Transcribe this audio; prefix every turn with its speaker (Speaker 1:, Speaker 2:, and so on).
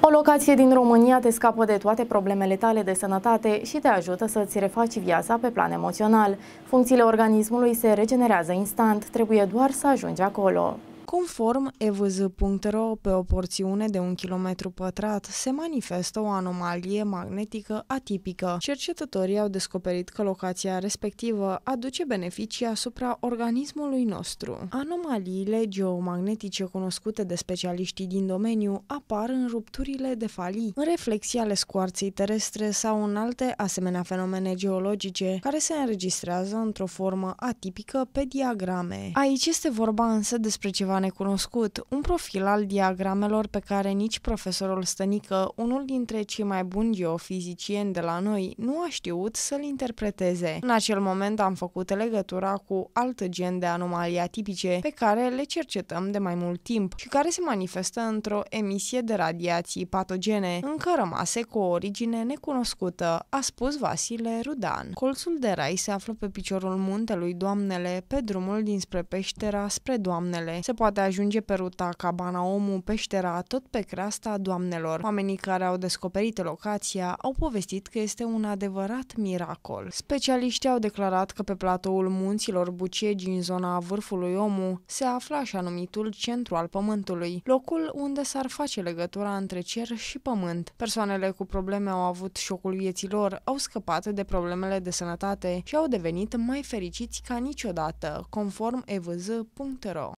Speaker 1: O locație din România te scapă de toate problemele tale de sănătate și te ajută să-ți refaci viața pe plan emoțional. Funcțiile organismului se regenerează instant, trebuie doar să ajungi acolo. Conform evz.ro, pe o porțiune de un kilometru pătrat se manifestă o anomalie magnetică atipică. Cercetătorii au descoperit că locația respectivă aduce beneficii asupra organismului nostru. Anomaliile geomagnetice cunoscute de specialiștii din domeniu apar în rupturile de falii, în reflexii ale scoarței terestre sau în alte asemenea fenomene geologice care se înregistrează într-o formă atipică pe diagrame. Aici este vorba însă despre ceva necunoscut, un profil al diagramelor pe care nici profesorul Stănică, unul dintre cei mai buni geofizicieni de la noi, nu a știut să-l interpreteze. În acel moment am făcut legătura cu alt gen de anomalii atipice pe care le cercetăm de mai mult timp și care se manifestă într-o emisie de radiații patogene, încă rămase cu o origine necunoscută, a spus Vasile Rudan. Colțul de rai se află pe piciorul muntelui Doamnele, pe drumul dinspre Peștera spre Doamnele. Se poate poate ajunge pe ruta Cabana-Omu Peștera tot pe creasta doamnelor. Oamenii care au descoperit locația au povestit că este un adevărat miracol. Specialiștii au declarat că pe platoul munților Bucegi, în zona vârfului Omu se află așa numitul centru al pământului, locul unde s-ar face legătura între cer și pământ. Persoanele cu probleme au avut șocul vieții lor, au scăpat de problemele de sănătate și au devenit mai fericiți ca niciodată, conform evz.ro.